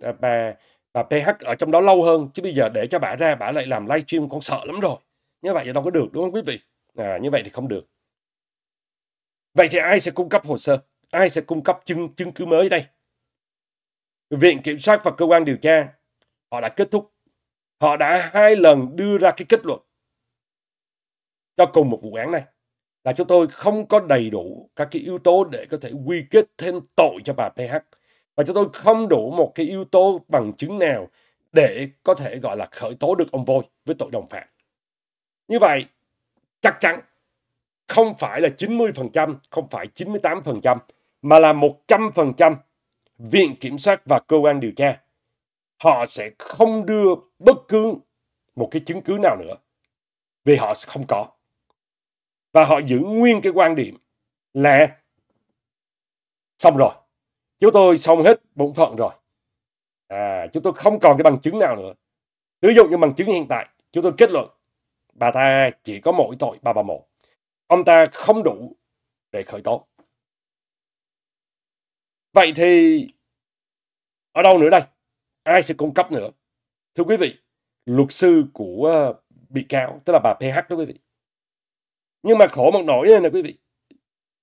à, bà bà PH ở trong đó lâu hơn chứ bây giờ để cho bà ra bà lại làm livestream con sợ lắm rồi như vậy thì đâu có được đúng không quý vị à, như vậy thì không được vậy thì ai sẽ cung cấp hồ sơ ai sẽ cung cấp chứng chứng cứ mới đây viện kiểm soát và cơ quan điều tra họ đã kết thúc họ đã hai lần đưa ra cái kết luận cho cùng một vụ án này là chúng tôi không có đầy đủ các cái yếu tố để có thể quy kết thêm tội cho bà PH và chúng tôi không đủ một cái yếu tố bằng chứng nào để có thể gọi là khởi tố được ông Voi với tội đồng phạm. Như vậy, chắc chắn không phải là 90%, không phải 98%, mà là 100% Viện Kiểm sát và cơ quan điều tra. Họ sẽ không đưa bất cứ một cái chứng cứ nào nữa vì họ không có và họ giữ nguyên cái quan điểm là xong rồi chúng tôi xong hết bổn phận rồi à chúng tôi không còn cái bằng chứng nào nữa sử dụng những bằng chứng hiện tại chúng tôi kết luận bà ta chỉ có mỗi tội ba ba một ông ta không đủ để khởi tố vậy thì ở đâu nữa đây ai sẽ cung cấp nữa thưa quý vị luật sư của bị cáo tức là bà ph đó quý vị nhưng mà khổ một nỗi này là quý vị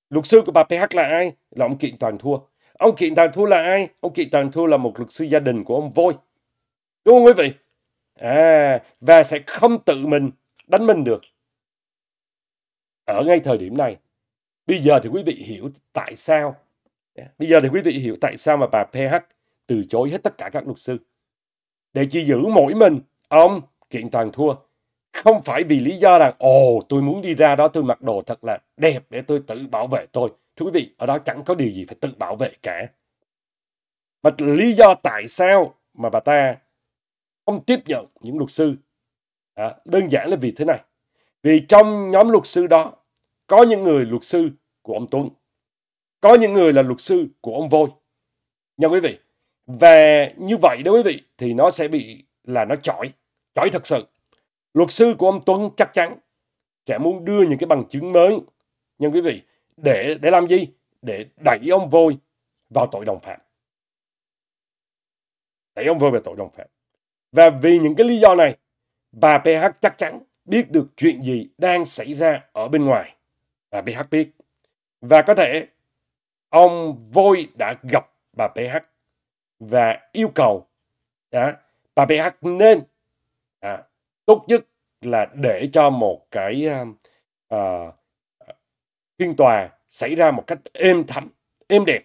luật sư của bà PH là ai là ông kiện toàn thua ông kiện toàn thua là ai ông kiện toàn thua là một luật sư gia đình của ông voi đúng không quý vị à và sẽ không tự mình đánh mình được ở ngay thời điểm này bây giờ thì quý vị hiểu tại sao bây giờ thì quý vị hiểu tại sao mà bà PH từ chối hết tất cả các luật sư để chỉ giữ mỗi mình ông kiện toàn thua không phải vì lý do rằng, ồ, tôi muốn đi ra đó, tôi mặc đồ thật là đẹp để tôi tự bảo vệ tôi. Thưa quý vị, ở đó chẳng có điều gì phải tự bảo vệ cả. Mà lý do tại sao mà bà ta không tiếp nhận những luật sư à, đơn giản là vì thế này. Vì trong nhóm luật sư đó có những người luật sư của ông Tuấn, có những người là luật sư của ông Vôi. Nha quý vị. Và như vậy đó quý vị thì nó sẽ bị là nó chọi, chọi thật sự. Luật sư của ông Tuấn chắc chắn sẽ muốn đưa những cái bằng chứng mới. Nhưng quý vị, để để làm gì? Để đẩy ông Vôi vào tội đồng phạm. Đẩy ông Vôi về tội đồng phạm. Và vì những cái lý do này, bà PH chắc chắn biết được chuyện gì đang xảy ra ở bên ngoài. Bà PH biết. Và có thể ông Vôi đã gặp bà PH và yêu cầu đã, à, bà PH nên à, tốt nhất là để cho một cái uh, phiên tòa xảy ra một cách êm thấm, êm đẹp.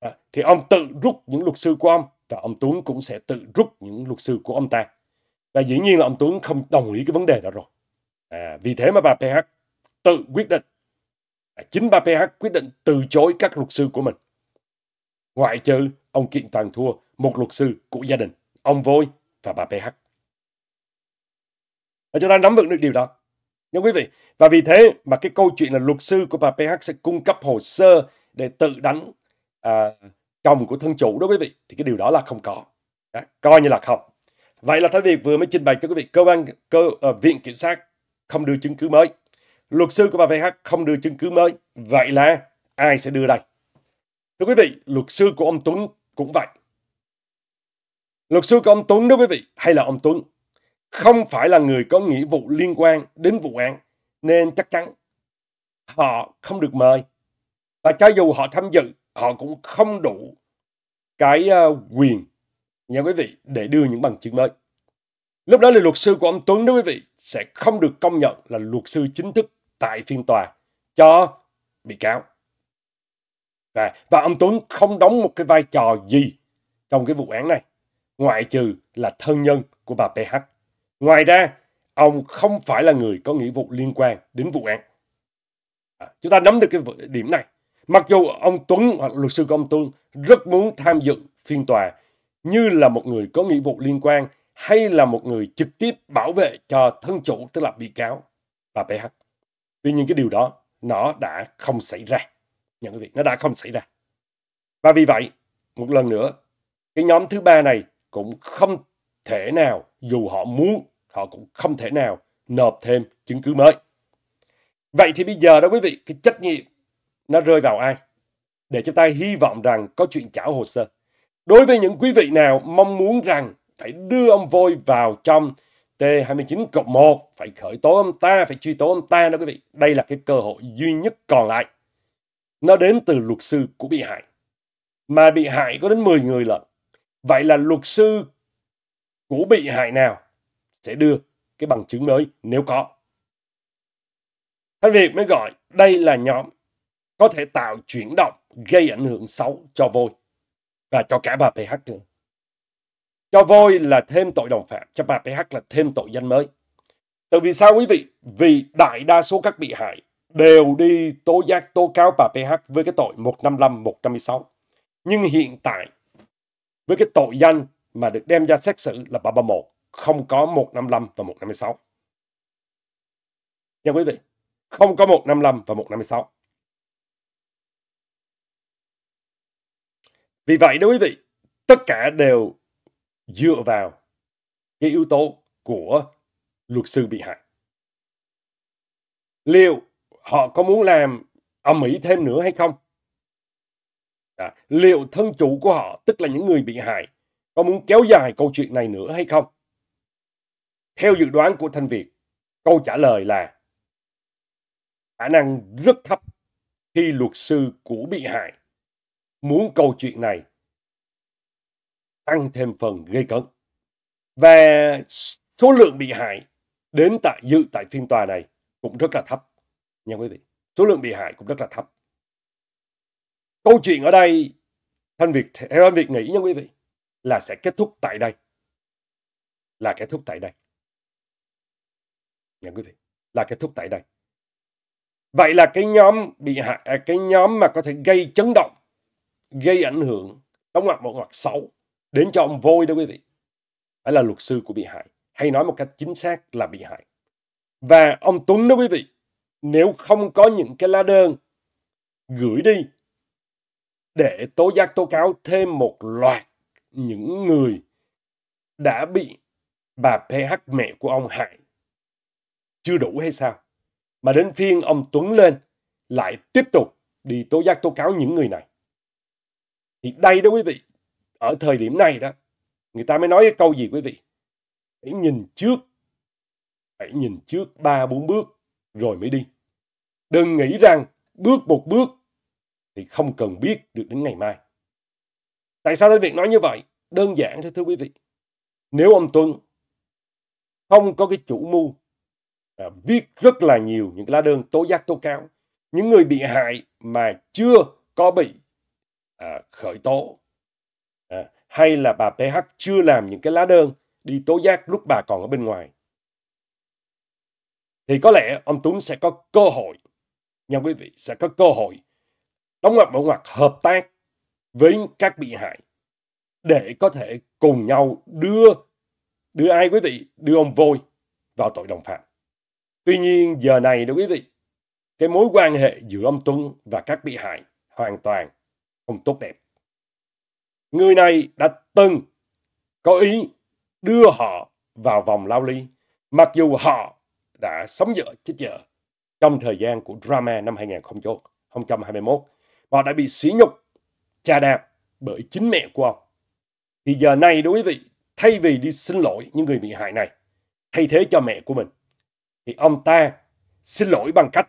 À, thì ông tự rút những luật sư của ông và ông Tuấn cũng sẽ tự rút những luật sư của ông ta. Và dĩ nhiên là ông Tuấn không đồng ý cái vấn đề đó rồi. À, vì thế mà bà PH tự quyết định, à, chính bà PH quyết định từ chối các luật sư của mình. Ngoại trừ ông Kiện Toàn Thua, một luật sư của gia đình, ông Vôi và bà PH và chúng ta nắm vững được điều đó nha quý vị và vì thế mà cái câu chuyện là luật sư của bà PH sẽ cung cấp hồ sơ để tự đánh à, chồng của thân chủ đó quý vị thì cái điều đó là không có đó, coi như là không vậy là Thái Việt vừa mới trình bày cho quý vị cơ quan cơ uh, viện kiểm sát không đưa chứng cứ mới luật sư của bà PH không đưa chứng cứ mới vậy là ai sẽ đưa đây thưa quý vị luật sư của ông Tuấn cũng vậy luật sư của ông Tuấn đó quý vị hay là ông Tuấn không phải là người có nghĩa vụ liên quan đến vụ án nên chắc chắn họ không được mời và cho dù họ tham dự họ cũng không đủ cái ờ, quyền nha quý vị để đưa những bằng chứng mới lúc đó là luật sư của ông Tuấn đó quý vị sẽ không được công nhận là luật sư chính thức tại phiên tòa cho bị cáo và, và ông Tuấn không đóng một cái vai trò gì trong cái vụ án này ngoại trừ là thân nhân của bà PH Ngoài ra, ông không phải là người có nghĩa vụ liên quan đến vụ án. À, chúng ta nắm được cái điểm này. Mặc dù ông Tuấn hoặc luật sư của ông Tuấn rất muốn tham dự phiên tòa như là một người có nghĩa vụ liên quan hay là một người trực tiếp bảo vệ cho thân chủ tức là bị cáo bà PH. Tuy nhiên cái điều đó nó đã không xảy ra. Nha quý vị, nó đã không xảy ra. Và vì vậy, một lần nữa, cái nhóm thứ ba này cũng không thể nào dù họ muốn họ cũng không thể nào nộp thêm chứng cứ mới. Vậy thì bây giờ đó quý vị, cái trách nhiệm nó rơi vào ai? Để chúng ta hy vọng rằng có chuyện trả hồ sơ. Đối với những quý vị nào mong muốn rằng phải đưa ông Vôi vào trong T29 cộng 1, phải khởi tố ông ta, phải truy tố ông ta đó quý vị. Đây là cái cơ hội duy nhất còn lại. Nó đến từ luật sư của bị hại. Mà bị hại có đến 10 người lận. Vậy là luật sư của bị hại nào sẽ đưa cái bằng chứng mới nếu có. Thanh Việt mới gọi đây là nhóm có thể tạo chuyển động gây ảnh hưởng xấu cho vôi và cho cả bà PH nữa. Cho vôi là thêm tội đồng phạm, cho bà PH là thêm tội danh mới. Tại vì sao quý vị? Vì đại đa số các bị hại đều đi tố giác tố cáo bà PH với cái tội 155, 116. Nhưng hiện tại với cái tội danh mà được đem ra xét xử là 331 không có 155 và 156. Nha quý vị, không có 155 và 156. Vì vậy đó quý vị, tất cả đều dựa vào cái yếu tố của luật sư bị hại. Liệu họ có muốn làm âm Mỹ thêm nữa hay không? À, liệu thân chủ của họ, tức là những người bị hại, có muốn kéo dài câu chuyện này nữa hay không? Theo dự đoán của Thanh Việt, câu trả lời là khả năng rất thấp khi luật sư của bị hại muốn câu chuyện này tăng thêm phần gây cấn. Và số lượng bị hại đến tại dự tại phiên tòa này cũng rất là thấp nha quý vị. Số lượng bị hại cũng rất là thấp. Câu chuyện ở đây Thanh Việt theo Thanh Việt nghĩ nha quý vị là sẽ kết thúc tại đây. Là kết thúc tại đây. Nha quý vị, là kết thúc tại đây. Vậy là cái nhóm bị hại, à, cái nhóm mà có thể gây chấn động, gây ảnh hưởng, đóng mặt một mặt xấu đến cho ông vôi đó quý vị. Phải là luật sư của bị hại, hay nói một cách chính xác là bị hại. Và ông Tuấn đó quý vị, nếu không có những cái lá đơn gửi đi để tố giác tố cáo thêm một loạt những người đã bị bà PH mẹ của ông hại chưa đủ hay sao? Mà đến phiên ông Tuấn lên lại tiếp tục đi tố giác tố cáo những người này. Thì đây đó quý vị, ở thời điểm này đó, người ta mới nói cái câu gì quý vị? Hãy nhìn trước, hãy nhìn trước ba bốn bước rồi mới đi. Đừng nghĩ rằng bước một bước thì không cần biết được đến ngày mai. Tại sao Lê việc nói như vậy? Đơn giản thôi thưa quý vị. Nếu ông Tuấn không có cái chủ mưu Ờ, viết rất là nhiều những lá đơn tố giác tố cáo những người bị hại mà chưa có bị à, khởi tố à, hay là bà PH chưa làm những cái lá đơn đi tố giác lúc bà còn ở bên ngoài thì có lẽ ông Tuấn sẽ có cơ hội nha quý vị sẽ có cơ hội đóng ngoặc mở ngoặc hợp tác với các bị hại để có thể cùng nhau đưa đưa ai quý vị đưa ông vôi vào tội đồng phạm Tuy nhiên giờ này đó quý vị, cái mối quan hệ giữa ông Tuấn và các bị hại hoàn toàn không tốt đẹp. Người này đã từng có ý đưa họ vào vòng lao ly, mặc dù họ đã sống dở chết dở trong thời gian của drama năm 2021. Họ đã bị xỉ nhục, chà đạp bởi chính mẹ của ông. Thì giờ này đối với vị, thay vì đi xin lỗi những người bị hại này, thay thế cho mẹ của mình, thì ông ta xin lỗi bằng cách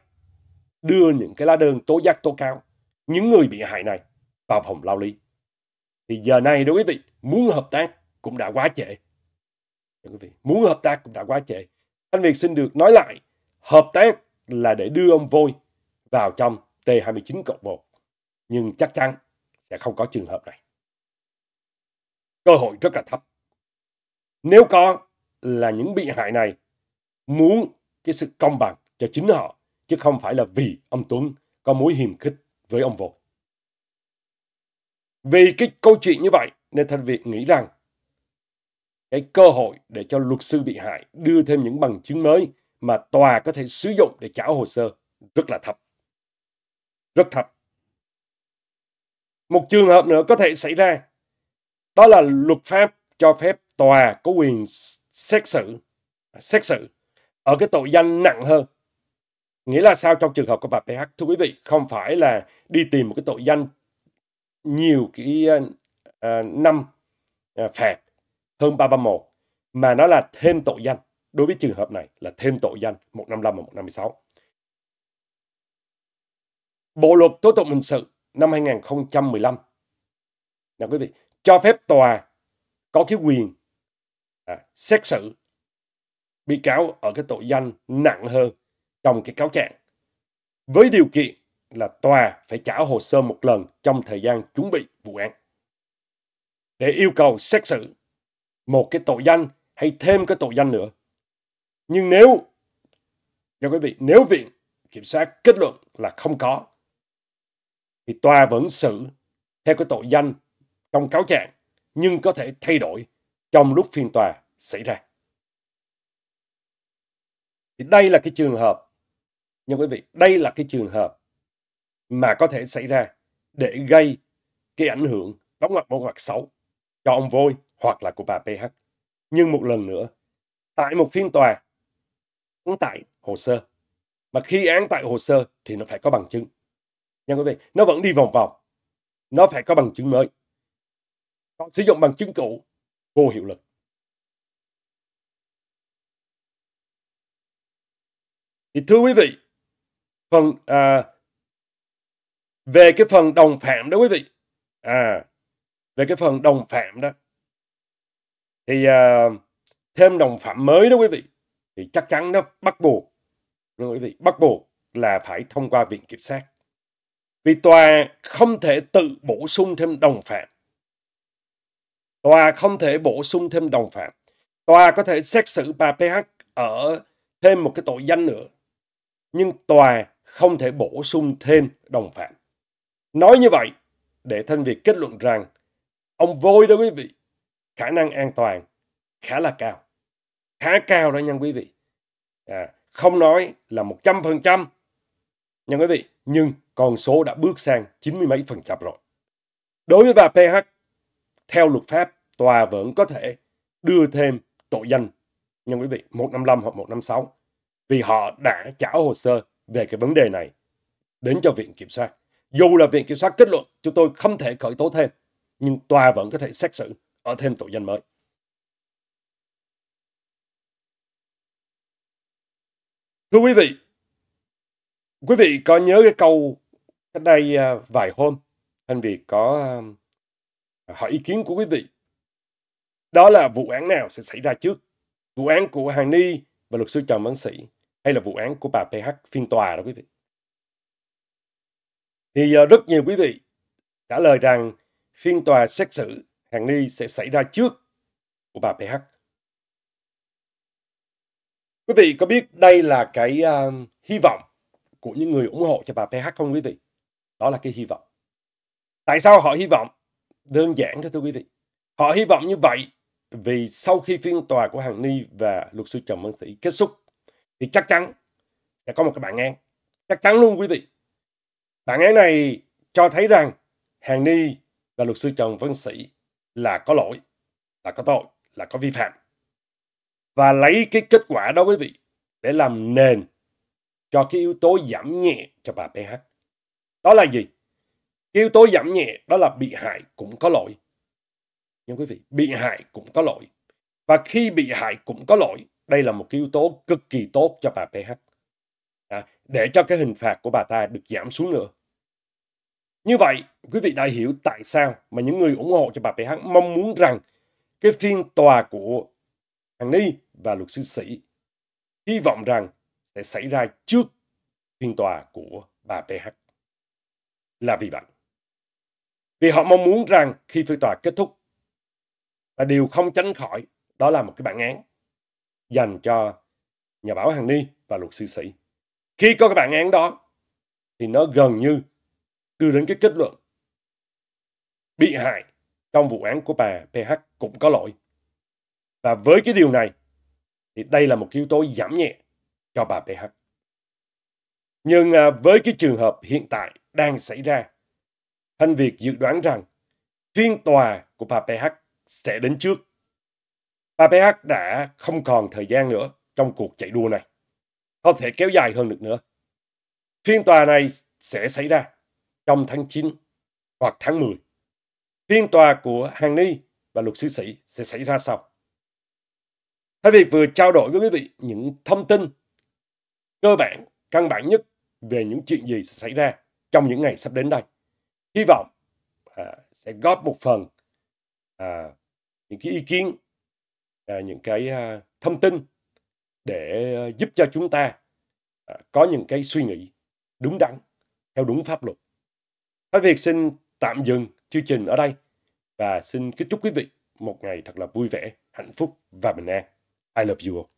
đưa những cái lá đơn tố giác tố cáo những người bị hại này vào phòng lao lý. Thì giờ này đối quý vị, muốn hợp tác cũng đã quá trễ. Đó, quý vị, muốn hợp tác cũng đã quá trễ. Anh Việt xin được nói lại, hợp tác là để đưa ông Vôi vào trong T29 cộng 1. Nhưng chắc chắn sẽ không có trường hợp này. Cơ hội rất là thấp. Nếu có là những bị hại này muốn cái sự công bằng cho chính họ, chứ không phải là vì ông Tuấn có mối hiềm khích với ông Vội. Vì cái câu chuyện như vậy nên Thanh Việt nghĩ rằng cái cơ hội để cho luật sư bị hại đưa thêm những bằng chứng mới mà tòa có thể sử dụng để trả hồ sơ rất là thấp. Rất thấp. Một trường hợp nữa có thể xảy ra đó là luật pháp cho phép tòa có quyền xét xử xét xử ở cái tội danh nặng hơn. Nghĩa là sao trong trường hợp của bà PH? Thưa quý vị, không phải là đi tìm một cái tội danh nhiều cái à, ờ, ờ, năm à, phạt hơn 331 mà nó là thêm tội danh. Đối với trường hợp này là thêm tội danh 155 và 156. Bộ luật tố tụng hình sự năm 2015 nào quý vị cho phép tòa có cái quyền à, xét xử bị cáo ở cái tội danh nặng hơn trong cái cáo trạng. Với điều kiện là tòa phải trả hồ sơ một lần trong thời gian chuẩn bị vụ án. Để yêu cầu xét xử một cái tội danh hay thêm cái tội danh nữa. Nhưng nếu, cho quý vị, nếu viện kiểm sát kết luận là không có, thì tòa vẫn xử theo cái tội danh trong cáo trạng nhưng có thể thay đổi trong lúc phiên tòa xảy ra. Thì đây là cái trường hợp, nhưng quý vị, đây là cái trường hợp mà có thể xảy ra để gây cái ảnh hưởng đóng ngoặc một ngoặc xấu cho ông Vôi hoặc là của bà PH. Nhưng một lần nữa, tại một phiên tòa, cũng tại hồ sơ, mà khi án tại hồ sơ thì nó phải có bằng chứng. Nhưng quý vị, nó vẫn đi vòng vòng. Nó phải có bằng chứng mới. Còn sử dụng bằng chứng cũ vô hiệu lực. Thì thưa quý vị, phần à, về cái phần đồng phạm đó quý vị, à về cái phần đồng phạm đó, thì à, thêm đồng phạm mới đó quý vị, thì chắc chắn nó bắt buộc, quý vị bắt buộc là phải thông qua viện kiểm sát, vì tòa không thể tự bổ sung thêm đồng phạm, tòa không thể bổ sung thêm đồng phạm, tòa có thể xét xử bà PH ở thêm một cái tội danh nữa nhưng tòa không thể bổ sung thêm đồng phạm. Nói như vậy, để Thanh việc kết luận rằng ông vôi đó quý vị, khả năng an toàn khá là cao. Khá cao đó nha quý vị. À, không nói là 100% nha quý vị, nhưng con số đã bước sang 90 mấy phần trăm rồi. Đối với bà PH, theo luật pháp, tòa vẫn có thể đưa thêm tội danh, nha quý vị, 155 hoặc 156 vì họ đã trả hồ sơ về cái vấn đề này đến cho Viện Kiểm soát. Dù là Viện Kiểm soát kết luận chúng tôi không thể khởi tố thêm, nhưng tòa vẫn có thể xét xử ở thêm tội danh mới. Thưa quý vị, quý vị có nhớ cái câu cách đây à, vài hôm, anh Việt có à, hỏi ý kiến của quý vị. Đó là vụ án nào sẽ xảy ra trước? Vụ án của hàn Ni và luật sư Trần Văn Sĩ hay là vụ án của bà PH phiên tòa đó quý vị. Thì rất nhiều quý vị trả lời rằng phiên tòa xét xử Hàng Ni sẽ xảy ra trước của bà PH. Quý vị có biết đây là cái uh, hy vọng của những người ủng hộ cho bà PH không quý vị? Đó là cái hy vọng. Tại sao họ hy vọng? Đơn giản thôi thưa quý vị. Họ hy vọng như vậy vì sau khi phiên tòa của Hằng Ni và luật sư Trần Văn Sĩ kết thúc thì chắc chắn sẽ có một cái bản án. Chắc chắn luôn quý vị. Bản án này cho thấy rằng Hằng Ni và luật sư Trần Văn Sĩ là có lỗi, là có tội, là có vi phạm. Và lấy cái kết quả đó quý vị để làm nền cho cái yếu tố giảm nhẹ cho bà PH. Đó là gì? Cái yếu tố giảm nhẹ đó là bị hại cũng có lỗi nhưng quý vị bị hại cũng có lỗi và khi bị hại cũng có lỗi đây là một yếu tố cực kỳ tốt cho bà PH à, để cho cái hình phạt của bà ta được giảm xuống nữa như vậy quý vị đã hiểu tại sao mà những người ủng hộ cho bà PH mong muốn rằng cái phiên tòa của Hằng Ni và luật sư Sĩ hy vọng rằng sẽ xảy ra trước phiên tòa của bà PH là vì vậy vì họ mong muốn rằng khi phiên tòa kết thúc là điều không tránh khỏi đó là một cái bản án dành cho nhà báo Hằng Ni và luật sư Sĩ. Khi có cái bản án đó thì nó gần như đưa đến cái kết luận bị hại trong vụ án của bà PH cũng có lỗi. Và với cái điều này thì đây là một yếu tố giảm nhẹ cho bà PH. Nhưng à, với cái trường hợp hiện tại đang xảy ra, Thanh Việt dự đoán rằng phiên tòa của bà PH sẽ đến trước. Papeak đã không còn thời gian nữa trong cuộc chạy đua này. Không thể kéo dài hơn được nữa. Phiên tòa này sẽ xảy ra trong tháng 9 hoặc tháng 10. Phiên tòa của Hàng Ni và luật sư sĩ sẽ xảy ra sau. Thay vì vừa trao đổi với quý vị những thông tin cơ bản, căn bản nhất về những chuyện gì sẽ xảy ra trong những ngày sắp đến đây. Hy vọng à, sẽ góp một phần à, những cái ý kiến à, những cái à, thông tin để à, giúp cho chúng ta có những cái suy nghĩ đúng đắn theo đúng pháp luật Thái Việt xin tạm dừng chương trình ở đây và xin kính chúc quý vị một ngày thật là vui vẻ, hạnh phúc và bình an. I love you all.